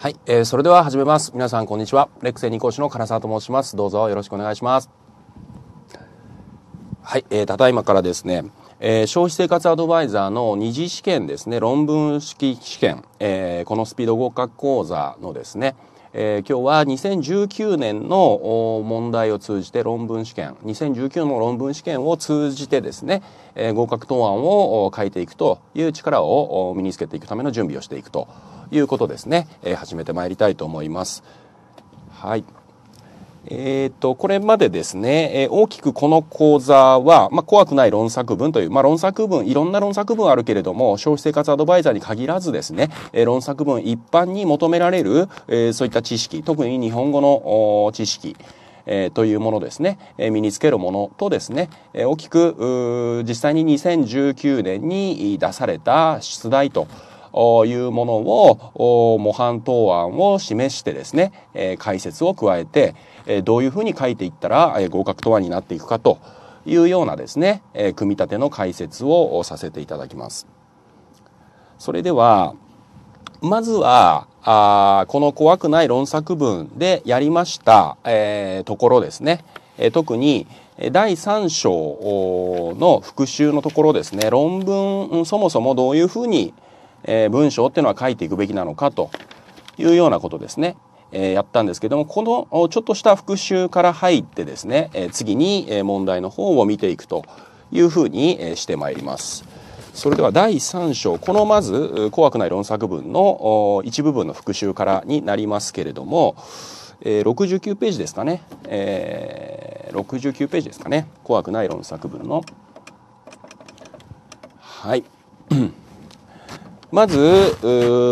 はい、えー、それでは始めます。皆さんこんにちは。レックセニ講師の唐沢と申します。どうぞよろしくお願いします。はい、えー、ただいまからですね、えー、消費生活アドバイザーの二次試験ですね、論文式試験、えー、このスピード合格講座のですね、えー、今日は2019年の問題を通じて論文試験2019の論文試験を通じてですね、えー、合格答案を書いていくという力を身につけていくための準備をしていくということですね、えー、始めてまいりたいと思います。はい。えーと、とこれまでですね、えー、大きくこの講座は、まあ、怖くない論作文という、まあ、論作文いろんな論作文あるけれども消費生活アドバイザーに限らずですね、えー、論作文一般に求められる、えー、そういった知識特に日本語の知識えー、というものですね、えー、身につけるものとですね、えー、大きく実際に2019年に出された出題とお、いうものを模範答案を示してですね、え解説を加えて、えどういうふうに書いていったら、え合格答案になっていくかというようなですね、え組み立ての解説をさせていただきます。それではまずはあこの怖くない論作文でやりました、えー、ところですね、えー、特に第3章の復習のところですね論文そもそもどういうふうに、え文章っていうのは書いていくべきなのかというようなことですね。えやったんですけどもこのちょっとした復習から入ってですね、え次に問題の方を見ていくというふうにしてまいります。それでは第3章このまず怖くない論作文の一部分の復習からになりますけれども、え69ページですかね、え69ページですかね怖くない論作文のはいまず、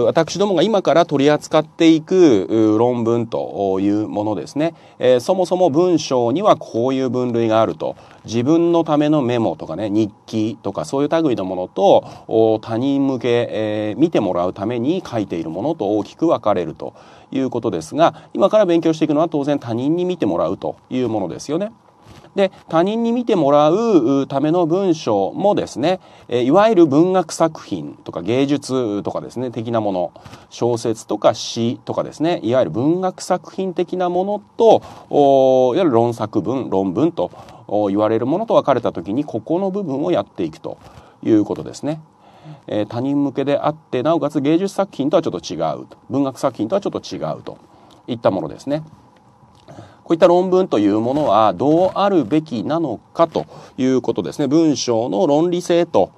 私どもが今から取り扱っていく論文というものですね、えー、そもそも文章にはこういう分類があると。自分のためのメモとかね、日記とかそういう類のものと、他人向け、えー、見てもらうために書いているものと大きく分かれるということですが、今から勉強していくのは当然他人に見てもらうというものですよね。で、他人に見てもらうための文章もですね、いわゆる文学作品とか芸術とかですね、的なもの、小説とか詩とかですね、いわゆる文学作品的なものと、いわゆる論作文、論文と言われるものと分かれた時に、ここの部分をやっていくということですね。えー、他人向けであってなおかつ芸術作品とはちょっと違う文学作品とはちょっと違うといったものですね。こういった論文というものはどうあるべきなのかということですね。文章の論理性と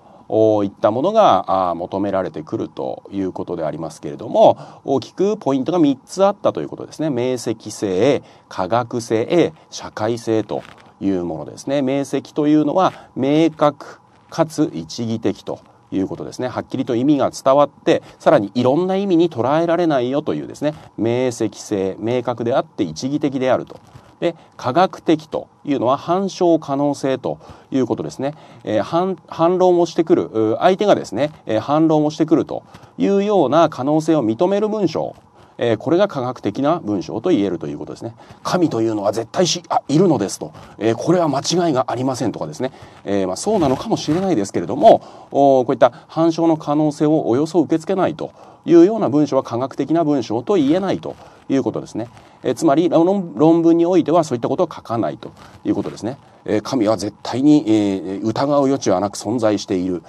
いったものが求められてくるということでありますけれども大きくポイントが3つあったということですね明晰性科学性社会性というものですね明晰というのは明確かつ一義的ということですね。はっきりと意味が伝わって、さらにいろんな意味に捉えられないよというですね、明晰性、明確であって一義的であると。で、科学的というのは反証可能性ということですね。えー、反反論をしてくる、相手がですね、えー、反論をしてくるというような可能性を認める文章えー、これが科学的な文章と言えるということですね。神というのは絶対し、あ、いるのですと、えー、これは間違いがありませんとかですね、えー、まあ、そうなのかもしれないですけれども、おこういった反証の可能性をおよそ受け付けないというような文章は科学的な文章と言えないということですね。えつまり論文においてはそういったことは書かないということですね。え神は絶対に、え疑う余地はなく存在している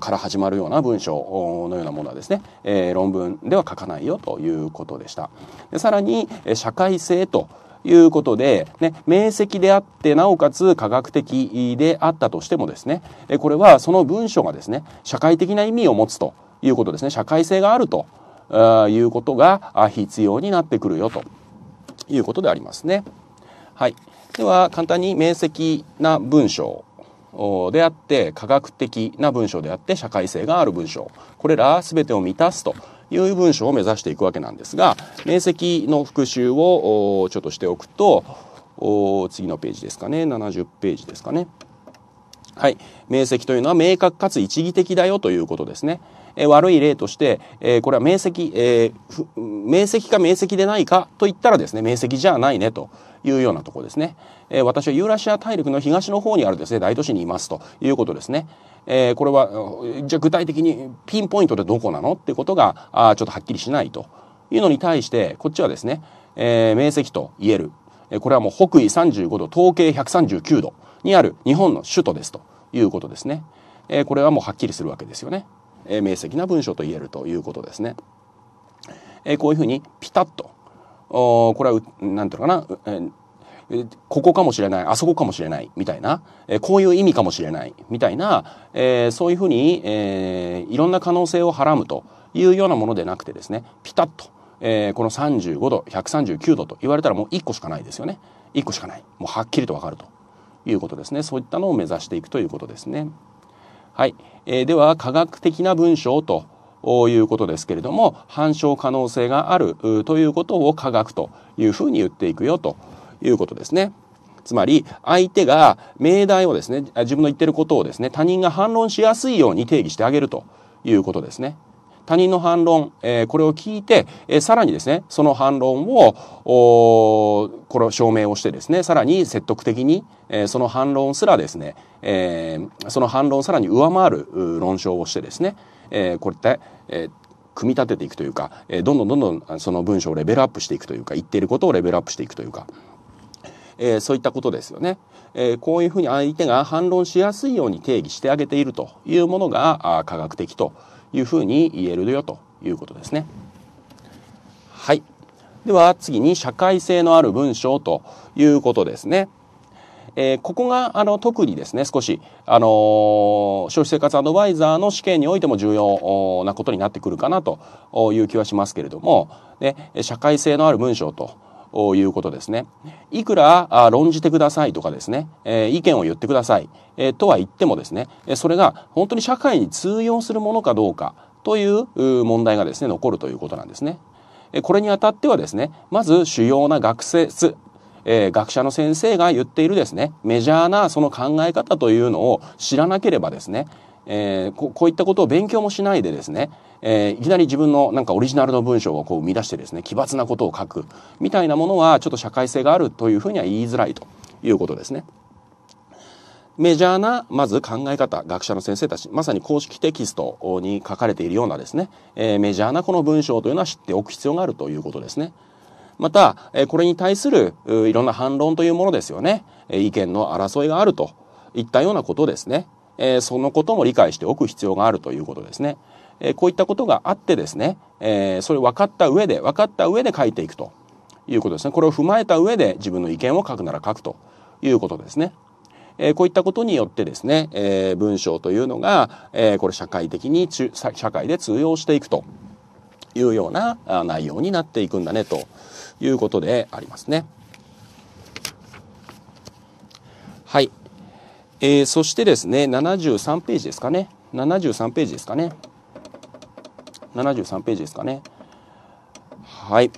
から始まるような文章のようなものはですね、え論文では書かないよということでした。でさらに、え社会性ということで、ね、明晰であって、なおかつ科学的であったとしてもですね、これはその文章がですね、社会的な意味を持つということですね、社会性があるということが必要になってくるよということでありますね。はい、では簡単に明晰な文章であって科学的な文章であって社会性がある文章これら全てを満たすという文章を目指していくわけなんですが明晰の復習をちょっとしておくと次のページですかね70ページですかね。はい、明晰というのは明確かつ一義的だよということですね。え悪い例として、えこれは明晰、え明晰か明晰でないかといったらですね、明晰じゃないねというようなとこですね。え私はユーラシア大陸の東の方にあるですね、大都市にいますということですね。えこれは、じゃあ具体的にピンポイントでどこなのってことが、あちょっとはっきりしないというのに対して、こっちはですね、え明晰と言える。これはもう北緯35度、東経139度にある日本の首都ですということですね。これはもうはっきりするわけですよね。え明晰な文章と言えるということですね。えこういうふうにピタッとおこれは何ていうのかな、えここかもしれない、あそこかもしれない、みたいな、えこういう意味かもしれない、みたいな、えそういうふうに、えいろんな可能性をはらむというようなものでなくてですね、ピタッと、えこの35度、139度と言われたらもう1個しかないですよね。1個しかない。もうはっきりとわかるということですね。そういったのを目指していくということですね。はい、えー、では科学的な文章ということですけれども反証可能性があるということを科学というふうに言っていくよということですね。つまり相手が命題をですね自分の言ってることをですね他人が反論しやすいように定義してあげるということですね。他人の反論、えー、これを聞いて、えー、さらにですね、その反論を、おこれを証明をしてですね、さらに説得的に、えー、その反論すらですね、えー、その反論をさらに上回る論証をしてですね、えー、こういった、えー、組み立てていくというか、えー、どんどんどんどんその文章をレベルアップしていくというか、言っていることをレベルアップしていくというか、えー、そういったことですよね。えー、こういうふうに相手が反論しやすいように定義してあげているというものが科学的というふうに言えるよということですね。はい。では次に社会性のある文章ということですね。えー、ここがあの特にですね少し、あのー、消費生活アドバイザーの試験においても重要なことになってくるかなという気はしますけれども、ね、社会性のある文章ということですね。いくら論じてくださいとかですね、えー、意見を言ってください、えー、とは言ってもですね、それが本当に社会に通用するものかどうかという問題がですね、残るということなんですね。これにあたってはですね、まず主要な学説、えー、学者の先生が言っているですね、メジャーなその考え方というのを知らなければですね、えー、ここういったことを勉強もしないでですね、えー、いきなり自分のなんかオリジナルの文章をこう生み出してですね奇抜なことを書くみたいなものはちょっと社会性があるというふうには言いづらいということですね。メジャーな、まず考え方、学者の先生たち、まさに公式テキストに書かれているようなですね、えー、メジャーなこの文章というのは知っておく必要があるということですね。また、えー、これに対するいろんな反論というものですよね、えー、意見の争いがあるといったようなことですね。えー、そのことも理解しておく必要があるということですね。えー、こういったことがあってですね、えー、それ分かった上で、分かった上で書いていくということですね。これを踏まえた上で自分の意見を書くなら書くということですね。えこういったことによってですね、え文章というのが、えこれ社会的に社会で通用していくというような内容になっていくんだねということでありますね。はい。えー、そしてですね、73ページですかね。73ページですかね。73ページですかね。はい。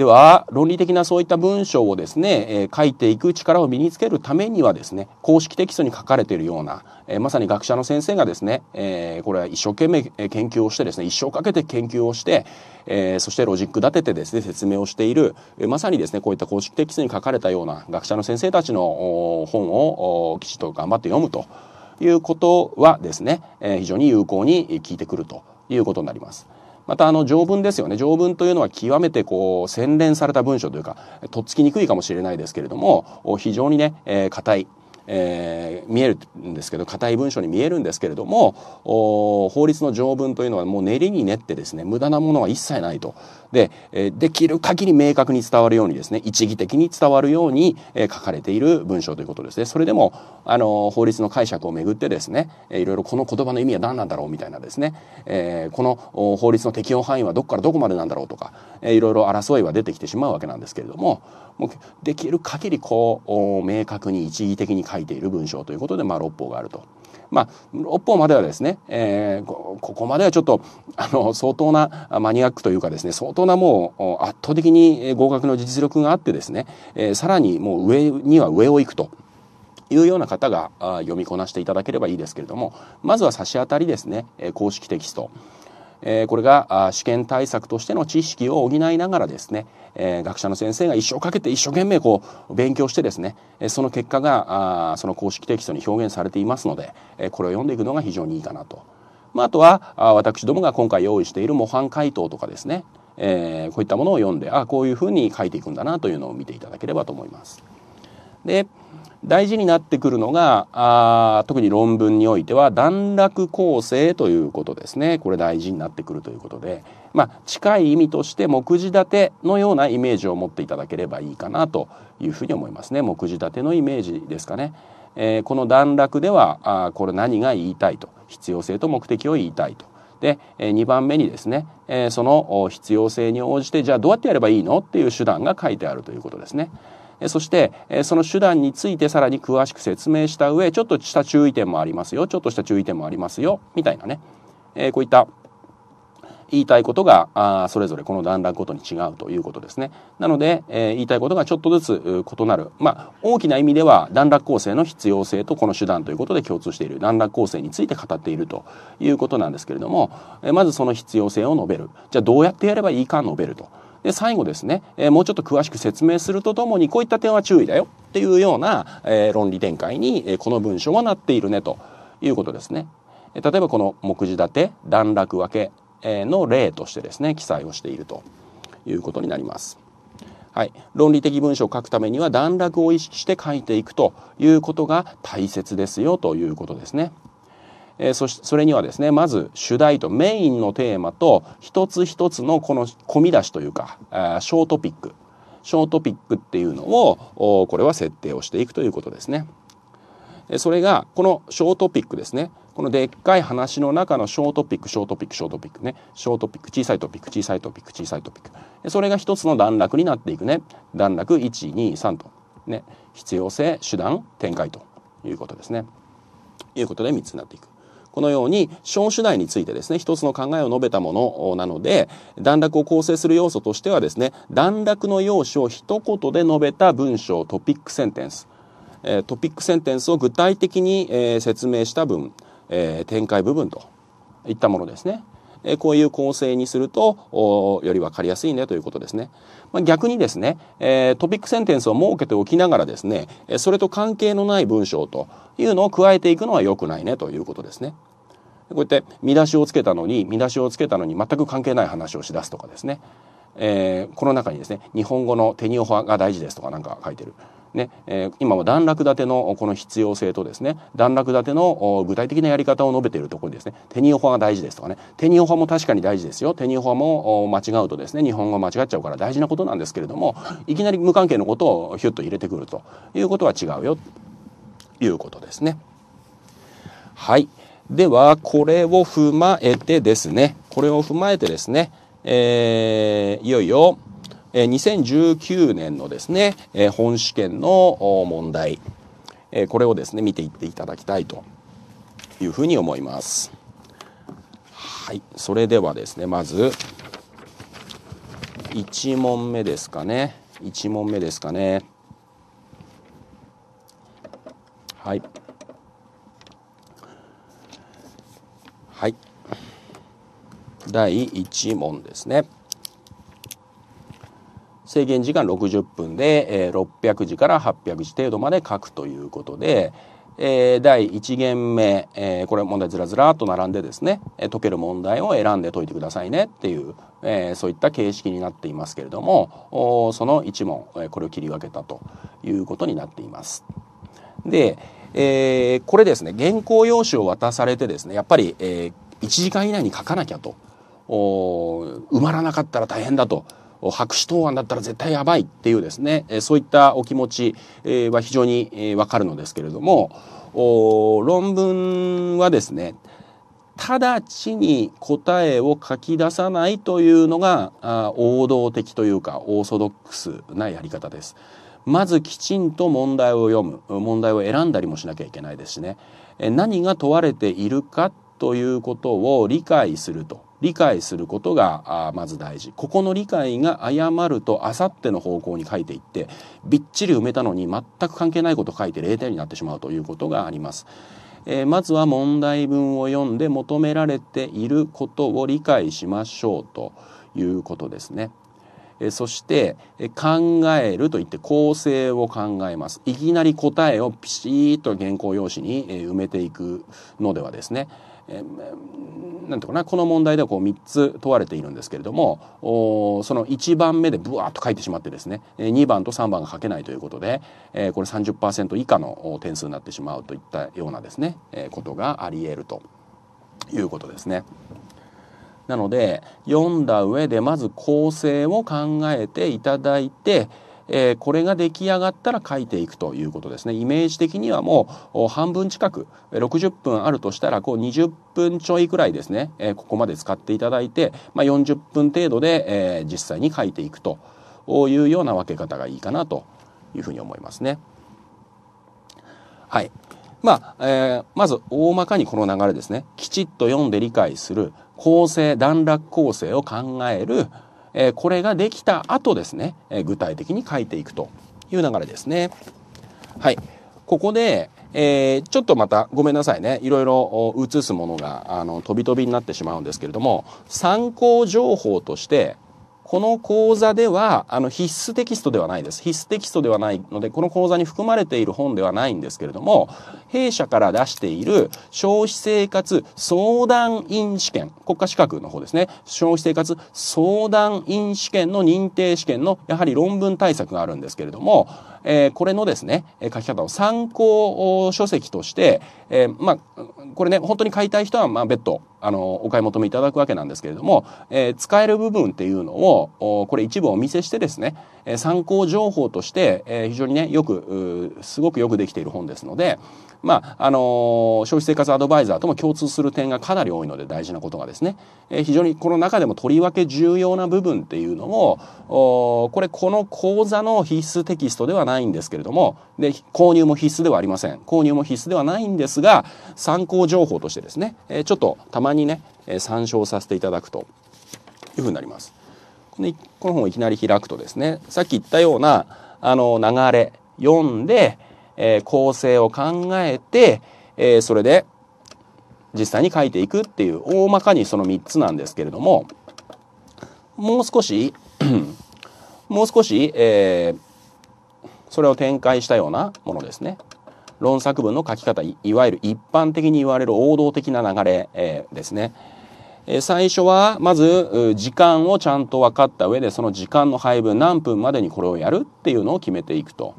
では、論理的なそういった文章をですね、えー、書いていく力を身につけるためにはですね、公式テキストに書かれているような、えー、まさに学者の先生がですね、えー、これは一生懸命研究をしてですね、一生かけて研究をして、えそしてロジック立ててですね、説明をしている、えまさにですね、こういった公式テキストに書かれたような学者の先生たちの本をきちっと頑張って読むということはですね、え非常に有効に効いてくるということになります。またあの条文ですよね条文というのは極めてこう洗練された文章というかとっつきにくいかもしれないですけれども非常にね硬いえー、見えるんですけど硬い文章に見えるんですけれども法律の条文というのはもう練りに練ってですね無駄なものは一切ないとで、えー、できる限り明確に伝わるようにですね一義的に伝わるように、えー、書かれている文章ということですねそれでもあの法律の解釈をめぐってですね、えー、いろいろこの言葉の意味は何なんだろうみたいなですね、えー、この法律の適用範囲はどこからどこまでなんだろうとか、えー、いろいろ争いは出てきてしまうわけなんですけれどももうできる限りこう明確に一義的に書いている文章ということで、まあ、六法があると。まあ、六法まではですね、えー、ここまではちょっとあの相当なマニアックというかですね相当なもう圧倒的に合格の実力があってですね、えー、さらにもう上には上を行くと。いうような方が読みこなしていただければいいですけれどもまずは差し当たりですね公式テキストえこれが試験対策としての知識を補いながらですね、え学者の先生が一生かけて一生懸命こう勉強してですねその結果がその公式テキストに表現されていますので、えこれを読んでいくのが非常にいいかなと。まあ、あとは私どもが今回用意している模範解答とかですね、えー、こういったものを読んであこういうふうに書いていくんだなというのを見ていただければと思います。で大事になってくるのがあ特に論文においては段落構成ということですねこれ大事になってくるということで、まあ、近い意味として目次立てのようなイメージを持っていただければいいかなというふうに思いますね目次立てのイメージですかね。えー、この段落ではあこれ何が言いたいと必要性と目的を言いたいと。で、えー、2番目にですね、えー、その必要性に応じてじゃあどうやってやればいいのっていう手段が書いてあるということですね。そして、その手段についてさらに詳しく説明した上、ちょっとした注意点もありますよ、ちょっとした注意点もありますよ、みたいなね、えこういった言いたいことがあそれぞれこの段落ごとに違うということですね。なので、えー、言いたいことがちょっとずつ異なる、まあ、大きな意味では段落構成の必要性とこの手段ということで共通している段落構成について語っているということなんですけれども、えまずその必要性を述べるじゃあどうやってやればいいか述べると。で、最後ですね、えー、もうちょっと詳しく説明するとともに、こういった点は注意だよっていうような、えー、論理展開に、えー、この文章はなっているねということですね。えー、例えばこの目次立て、段落分け、えー、の例としてですね、記載をしているということになります。はい、論理的文章を書くためには段落を意識して書いていくということが大切ですよということですね。えー、そしそれにはですねまず主題とメインのテーマと一つ一つのこの込み出しというかショートピックショートピックっていうのをこれは設定をしていくということですね。それがこのショートピックですねこのでっかい話の中のショートピックショートピックショートピックねショートピック小さいトピック小さいトピック小さいトピックそれが一つの段落になっていくね段落123とね必要性手段展開ということですねいうことで3つになっていくこのように小主題についてですね一つの考えを述べたものなので段落を構成する要素としてはですね段落の要旨を一言で述べた文章トピックセンテンストピックセンテンスを具体的に説明した文展開部分といったものですね。えこういう構成にすると、おより分かりやすいねということですね。まあ、逆にですね、えトピックセンテンスを設けておきながらですね、えそれと関係のない文章というのを加えていくのは良くないねということですね。こうやって見出しをつけたのに見出しをつけたのに全く関係ない話をし出すとかですね、えー、この中にですね日本語の手にオファが大事ですとかなんか書いてる。ねえー、今も段落立てのこの必要性とですね段落立ての具体的なやり方を述べているところにですね手にオファが大事ですとかね手にオファも確かに大事ですよ手にオファも間違うとですね日本語間違っちゃうから大事なことなんですけれどもいきなり無関係のことをヒュッと入れてくるということは違うよということですね。はいではこれを踏まえてですねこれを踏まえてですねえー、いよいよ、えー、2019年のですね、えー、本試験の問題、えー、これをですね、見ていっていただきたいというふうに思います。はい、それではですね、まず、1問目ですかね。1問目ですかね。はい。はい。第1問ですね。制限時間60分で、えー、600字から800字程度まで書くということで、えー、第1限目、えー、これ問題ずらずらっと並んでですね、え解ける問題を選んで解いてくださいねっていう、えそういった形式になっていますけれどもその1問、えこれを切り分けたということになっています。で、えこれですね原稿用紙を渡されてですねやっぱり、え1時間以内に書かなきゃと埋まらなかったら大変だと。白紙答案だったら絶対やばいっていうですね、そういったお気持ちは非常にわかるのですけれども、論文はですね、直ちに答えを書き出さないというのが王道的というかオーソドックスなやり方です。まずきちんと問題を読む問題を選んだりもしなきゃいけないですしね何が問われているかということを理解すると理解することがまず大事ここの理解が誤るとあさっての方向に書いていってびっちり埋めたのに全く関係ないこと書いて0点になってしまうということがあります。えー、まずは問題文を読んで求められていることを理解しましょうということですね。えそして考えるといって構成を考えますいきなり答えをピシッと原稿用紙に埋めていくのではですねえなんていうかなこの問題ではこう3つ問われているんですけれどもその1番目でブワーッと書いてしまってですね2番と3番が書けないということで、えこれ30%以下の点数になってしまうといったようなですね、えことがありえるということですね。なので読んだ上でまず構成を考えていただいてえー、これが出来上がったら書いていくということですねイメージ的にはもう半分近く60分あるとしたらこう20分ちょいくらいですね、えー、ここまで使っていただいて、まあ、40分程度で、えー、実際に書いていくというような分け方がいいかなというふうに思いますね。はい、まあ、えー、まず大まかにこの流れですねきちっと読んで理解する構成段落構成を考えるえこれができた後ですね、え具体的に書いていくという流れですね。はい。ここで、えー、ちょっとまたごめんなさいね。いろいろ映すものが、あの、飛び飛びになってしまうんですけれども、参考情報として、この講座では、あの、必須テキストではないです。必須テキストではないので、この講座に含まれている本ではないんですけれども、弊社から出している消費生活相談員試験、国家資格の方ですね。消費生活相談員試験の認定試験の、やはり論文対策があるんですけれども、えー、これのですね、書き方を参考書籍として、えー、まあ、これね、本当に買いたい人は、まあ、別途、あの、お買い求めいただくわけなんですけれども、えー、使える部分っていうのを、これ一部お見せしてですね参考情報として非常にねよくすごくよくできている本ですのでまああの消費生活アドバイザーとも共通する点がかなり多いので大事なことがですね非常にこの中でもとりわけ重要な部分っていうのもこれこの講座の必須テキストではないんですけれどもで購入も必須ではありません購入も必須ではないんですが参考情報としてですねちょっとたまにね参照させていただくというふうになります。この本をいきなり開くとですねさっき言ったようなあの流れ読んで、えー、構成を考えて、えー、それで実際に書いていくっていう大まかにその3つなんですけれどももう少し もう少し、えー、それを展開したようなものですね論作文の書き方いわゆる一般的に言われる王道的な流れ、えー、ですね。え最初はまず時間をちゃんと分かった上でその時間の配分何分までにこれをやるっていうのを決めていくと。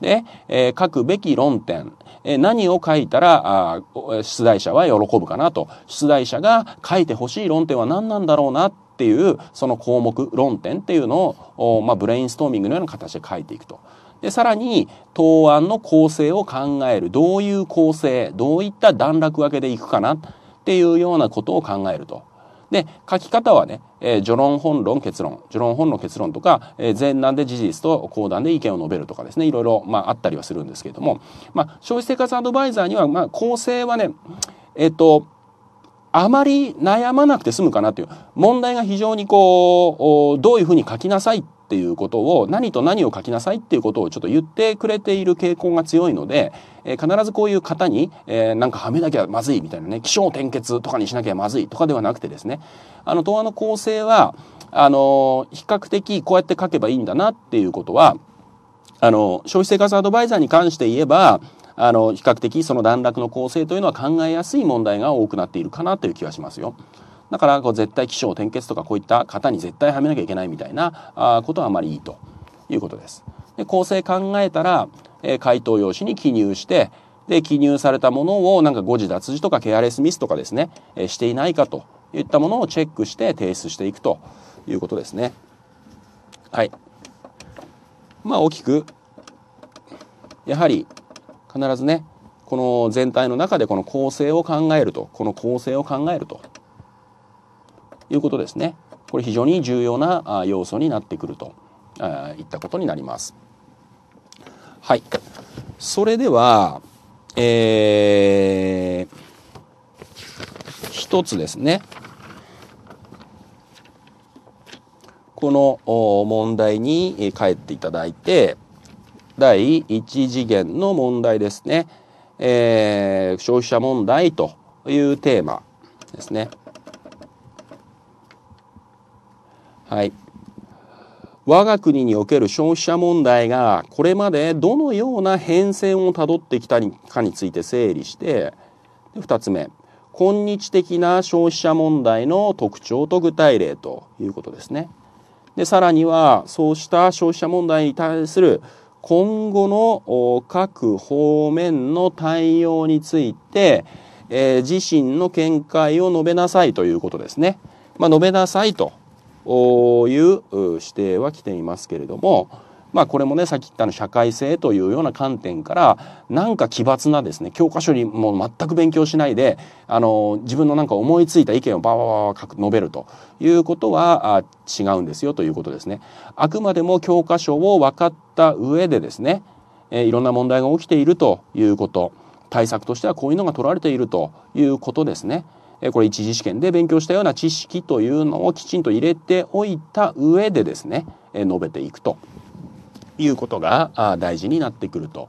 で、え書くべき論点、え何を書いたらあ出題者は喜ぶかなと出題者が書いてほしい論点は何なんだろうなっていうその項目論点っていうのを、まあ、ブレインストーミングのような形で書いていくと。でさらに答案の構成を考えるどういう構成どういった段落分けでいくかなっていうようなことを考えると。で、書き方はね、えー、序論、本論、結論、序論、本論、結論とか、えー、前段で事実と後段で意見を述べるとかですね、いろいろ、まあ、あったりはするんですけれども、まあ、消費生活アドバイザーには、まあ、構成はね、えっ、ー、と、あまり悩まなくて済むかなという問題が非常にこうどういうふうに書きなさいっていうことを何と何を書きなさいっていうことをちょっと言ってくれている傾向が強いので、えー、必ずこういう方に、えー、なんかはめなきゃまずいみたいなね、気象転結とかにしなきゃまずいとかではなくてですね、あの、答案の構成は、あの、比較的こうやって書けばいいんだなっていうことは、あの、消費生活アドバイザーに関して言えば、あの、比較的その段落の構成というのは考えやすい問題が多くなっているかなという気はしますよ。だからこう絶対起承転結とかこういった型に絶対はめなきゃいけないみたいなあことはあまりいいということです。で構成考えたら、えー、回答用紙に記入してで記入されたものをなんか誤字脱字とかケアレスミスとかですね、えー、していないかといったものをチェックして提出していくということですね。はい。まあ大きくやはり必ずねこの全体の中でこの構成を考えるとこの構成を考えるということですね。これ非常に重要な要素になってくるといったことになります。はい。それでは、えー、一つですね。この問題に帰っていただいて、第一次元の問題ですね。えー、消費者問題というテーマですね。はい。我が国における消費者問題がこれまでどのような変遷をたどってきたかについて整理して2つ目今日的な消費者問題の特徴と具体例ということですね。でさらにはそうした消費者問題に対する今後の各方面の対応について、えー、自身の見解を述べなさいということですね。まあ、述べなさいという指定は来ていますけれども、まあ、これもねさっき言ったの社会性というような観点からなんか奇抜なですね教科書にもう全く勉強しないであの自分のなんか思いついた意見をバババく述べるということは違うんですよということですね。あくまでも教科書を分かった上でですね、えいろんな問題が起きているということ対策としてはこういうのが取られているということですね。えこれ一次試験で勉強したような知識というのをきちんと入れておいた上でですね、え述べていくということが大事になってくると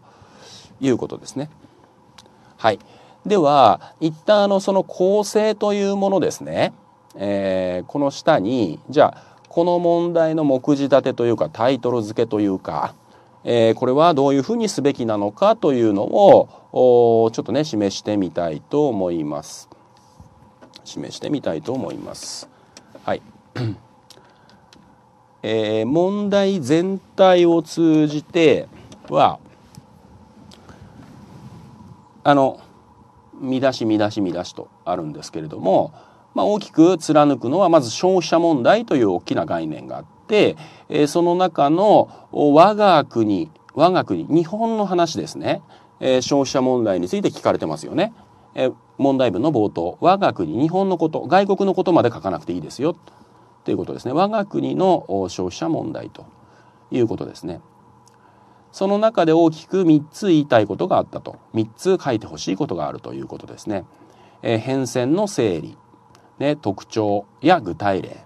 いうことですね。はい。では、一旦あのその構成というものですね、えー、この下に、じゃあ、この問題の目次立てというかタイトル付けというか、えー、これはどういうふうにすべきなのかというのをちょっとね示してみたいと思います。示してみたいと思います。はい えー、問題全体を通じてはあの見出し見出し見出しとあるんですけれども、まあ、大きく貫くのはまず消費者問題という大きな概念があって、えー、その中の我が国我が国日本の話ですね、えー、消費者問題について聞かれてますよね。え問題文の冒頭我が国日本のこと外国のことまで書かなくていいですよということですね我が国の消費者問題ということですねその中で大きく3つ言いたいことがあったと3つ書いてほしいことがあるということですね、えー、変遷の整理、ね、特徴や具体例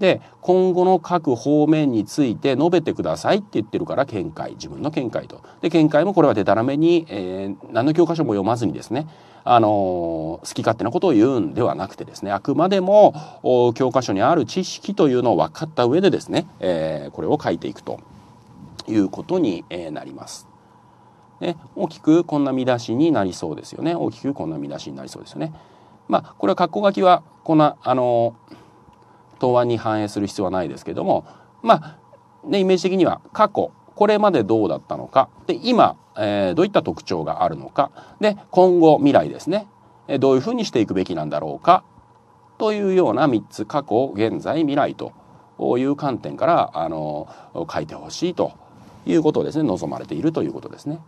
で今後の各方面について述べてくださいって言ってるから見解自分の見解とで見解もこれはでたらめに、えー、何の教科書も読まずにですねあの好き勝手なことを言うんではなくてですねあくまでも教科書にある知識というのを分かった上でですね、えー、これを書いていくということになります。ね、大きくこんな見出しになりそうですよね大きくこんな見出しになりそうですよね。まあ、これは括弧書きはこんなあの答案に反映する必要はないですけどもまあねイメージ的には過去これまでどうだったのかで今、えー、どういった特徴があるのかで今後未来ですねどういうふうにしていくべきなんだろうかというような3つ過去現在未来という観点からあの書いてほしいということですね望まれているということですね。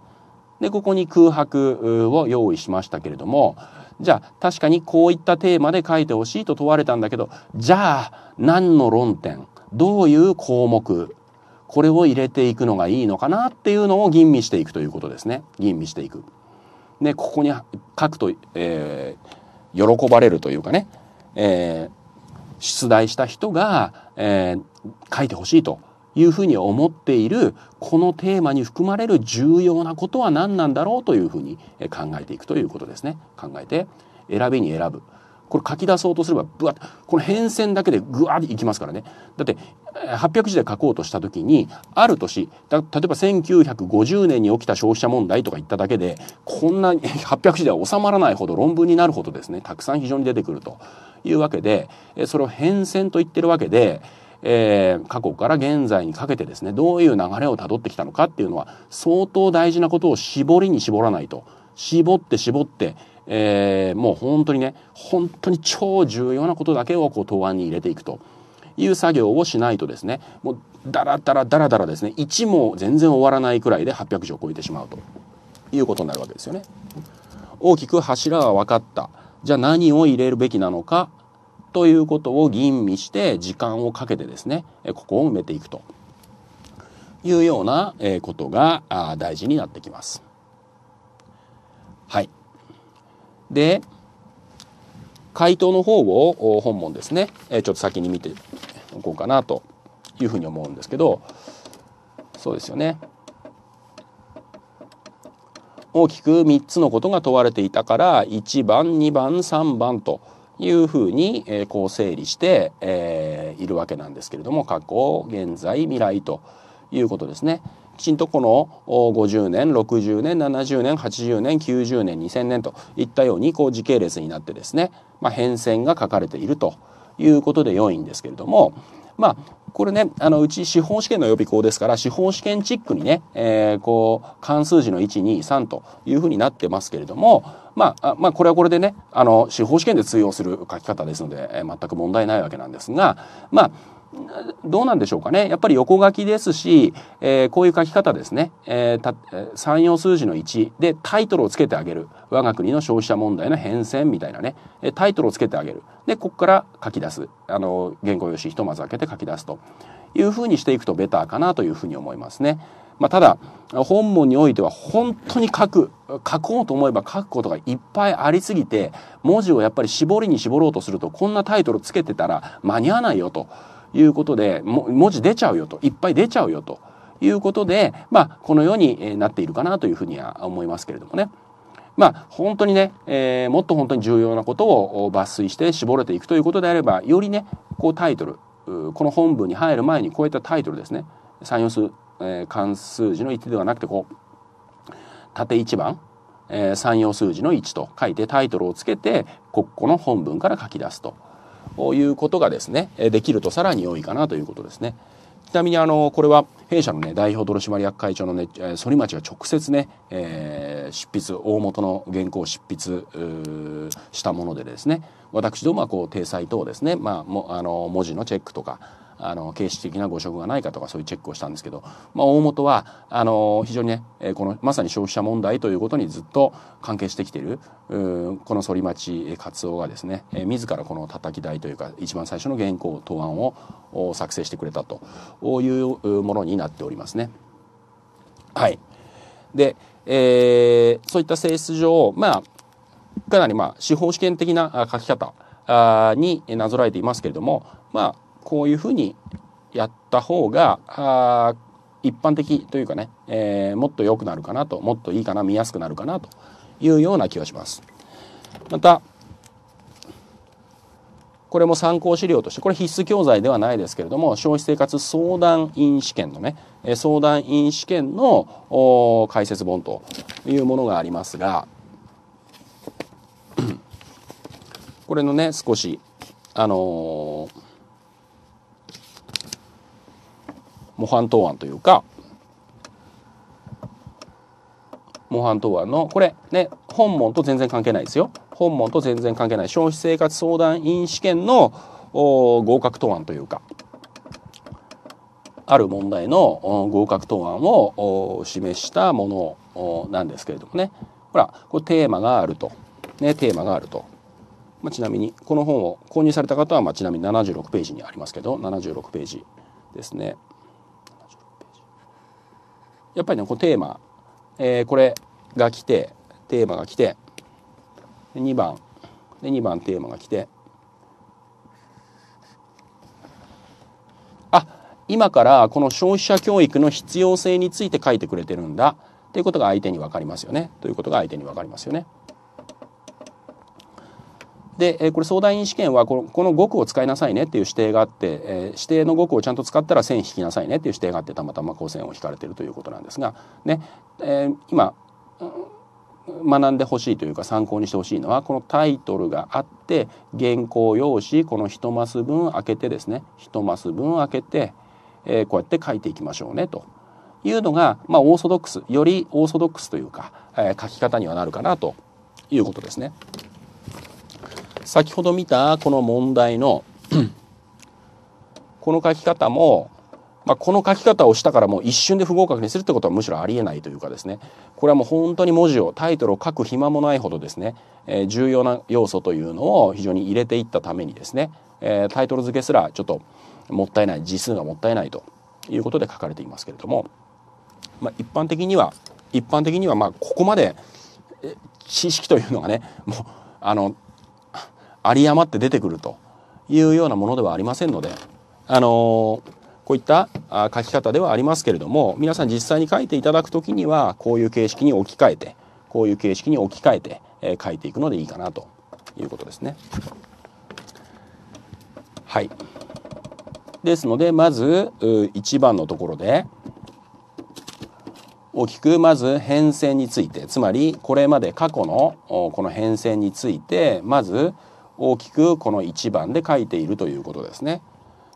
でここに空白を用意しましたけれどもじゃあ確かにこういったテーマで書いてほしいと問われたんだけどじゃあ何の論点どういう項目これを入れていくのがいいのかなっていうのを吟味していくということですね吟味していく。でここに書くと、えー、喜ばれるというかね、えー、出題した人が、えー、書いてほしいというふうに思っているこのテーマに含まれる重要なことは何なんだろうというふうに考えていくということですね。考えて選びに選ぶ。これ書き出そうとすればぶわっこの変遷だけでぐわっていきますからねだって800字で書こうとした時にある年例えば1950年に起きた消費者問題とか言っただけでこんな800字では収まらないほど論文になるほどですねたくさん非常に出てくるというわけでそれを変遷と言ってるわけで。えー、過去から現在にかけてですねどういう流れをたどってきたのかっていうのは相当大事なことを絞りに絞らないと絞って絞って、えー、もう本当にね本当に超重要なことだけをこう答案に入れていくという作業をしないとですねもうダラダラダラダラですね1も全然終わらないくらいで800字を超えてしまうということになるわけですよね。大きく柱は分かったじゃあ何を入れるべきなのかということを吟味して時間をかけてですねここを埋めていくというようなことが大事になってきます。はいで回答の方を本文ですねちょっと先に見ておこうかなというふうに思うんですけどそうですよね大きく3つのことが問われていたから1番2番3番というふうに、えこう整理して、えいるわけなんですけれども過去現在未来ということですね。きちんとこの50年60年70年80年90年2000年といったようにこう時系列になってですね、まあ、変遷が書かれているということで良いんですけれどもまあこれね、あの、うち司法試験の予備校ですから、司法試験チックにね、えー、こう、関数字の1、2、3というふうになってますけれども、まあ、まあ、これはこれでね、あの、司法試験で通用する書き方ですので、えー、全く問題ないわけなんですが、まあ、どうなんでしょうかね。やっぱり横書きですし、えー、こういう書き方ですね。えー、三要数字の1でタイトルをつけてあげる。我が国の消費者問題の変遷みたいなね。タイトルをつけてあげる。で、ここから書き出す。あの、原稿用紙ひとまず開けて書き出すというふうにしていくとベターかなというふうに思いますね。まあ、ただ、本文においては本当に書く、書こうと思えば書くことがいっぱいありすぎて、文字をやっぱり絞りに絞ろうとすると、こんなタイトルつけてたら間に合わないよと。いうことで文字出ちゃうよといっぱい出ちゃうよということで、まあ、このようになっているかなというふうには思いますけれどもね。まあ、本当にね、えー、もっと本当に重要なことを抜粋して絞れていくということであればよりねこうタイトルこの本文に入る前にこういったタイトルですね三要数、えー、関数字の1ではなくてこう縦1番、えー、3要数字の1と書いてタイトルをつけてここの本文から書き出すと。ういうことがですね、できるとさらに良いかなということですね。ちなみにあの、これは弊社のね、代表取締役会長のね、反町が直接ね、えー、執筆、大元の原稿を執筆したものでですね、私どもはこう、体裁等ですね、まあ、もあの、文字のチェックとか、あの形式的な誤植がないかとかそういうチェックをしたんですけど、まあ、大本はあの非常にね、えこのまさに消費者問題ということにずっと関係してきているこの反町克夫がですね、え自らこのたたき台というか一番最初の原稿答案を作成してくれたというものになっておりますね。はい、で、えー、そういった性質上、まあ、かなり、まあ、司法試験的な書き方になぞらえていますけれども、まあ、こういうふうにやった方があ一般的というかね、えー、もっと良くなるかなともっといいかな見やすくなるかなというような気はします。またこれも参考資料としてこれ必須教材ではないですけれども消費生活相談員試験のね相談員試験の解説本というものがありますがこれのね少しあのー模範答案というか模範答案のこれね本門と全然関係ないですよ本門と全然関係ない消費生活相談員試験の合格答案というかある問題の合格答案を示したものなんですけれどもねほらこれテーマがあるとねテーマがあると。まあ、ちなみにこの本を購入された方はまあちなみに76ページにありますけど76ページですね。やっぱりねこのテーマ、えー、これが来てテーマが来て2番で2番テーマが来てあ今からこの消費者教育の必要性について書いてくれてるんだっていうことが相手に分かりますよねということが相手に分かりますよね。で、これ相談員試験はこのこの5句を使いなさいねっていう指定があって、え指定の5句をちゃんと使ったら線引きなさいねっていう指定があってたまたま高線を引かれてるということなんですが、ねえ今学んでほしいというか参考にしてほしいのはこのタイトルがあって原稿用紙この1マス分開けてですね1マス分開けて、えこうやって書いていきましょうねというのが、まあ、オーソドックスよりオーソドックスというか、え書き方にはなるかなということですね。先ほど見たこの問題の この書き方も、まあ、この書き方をしたからもう一瞬で不合格にするってことはむしろありえないというかですねこれはもう本当に文字をタイトルを書く暇もないほどですね、えー、重要な要素というのを非常に入れていったためにですね、えー、タイトル付けすらちょっともったいない字数がもったいないということで書かれていますけれども、まあ、一般的には一般的にはまここまで知識というのがねもうあの有り余って出てくるというようなものではありませんので、あのこういった書き方ではありますけれども、皆さん実際に書いていただくときには、こういう形式に置き換えて、こういう形式に置き換えて、えー、書いていくのでいいかなということですね。はい。ですので、まず1番のところで、大きくまず変遷についてつまりこれまで過去のこの変遷についてまず大きくこの1番で書いているということですね。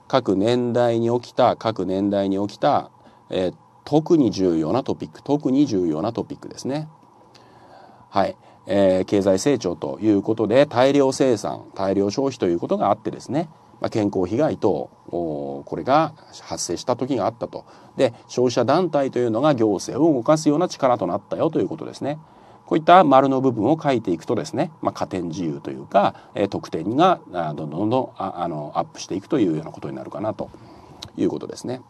各年代に起きた各年代に起きた、えー、特に重要なトピック特に重要なトピックですね。はい、えー、経済成長ということで大量生産大量消費ということがあってですね、まあ、健康被害等これが発生した時があったとで消費者団体というのが行政を動かすような力となったよということですね。こういった丸の部分を書いていくとですね、まあ、加点自由というか、えー、得点がどんどんどんどんあのアップしていくというようなことになるかなということですね。